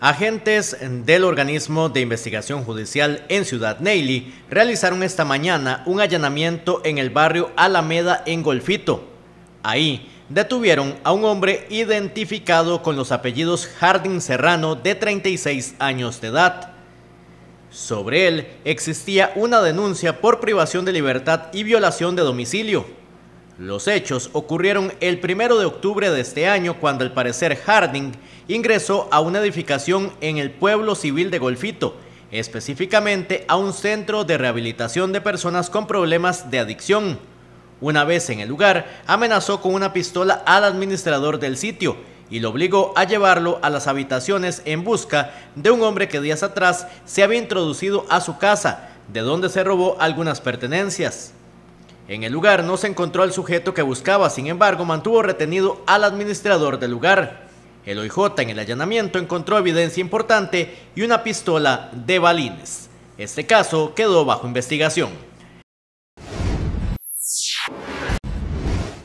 Agentes del organismo de investigación judicial en Ciudad Neily realizaron esta mañana un allanamiento en el barrio Alameda en Golfito. Ahí detuvieron a un hombre identificado con los apellidos Jardín Serrano de 36 años de edad. Sobre él existía una denuncia por privación de libertad y violación de domicilio. Los hechos ocurrieron el primero de octubre de este año cuando al parecer Harding ingresó a una edificación en el pueblo civil de Golfito, específicamente a un centro de rehabilitación de personas con problemas de adicción. Una vez en el lugar, amenazó con una pistola al administrador del sitio y lo obligó a llevarlo a las habitaciones en busca de un hombre que días atrás se había introducido a su casa, de donde se robó algunas pertenencias. En el lugar no se encontró al sujeto que buscaba, sin embargo mantuvo retenido al administrador del lugar. El OIJ en el allanamiento encontró evidencia importante y una pistola de balines. Este caso quedó bajo investigación.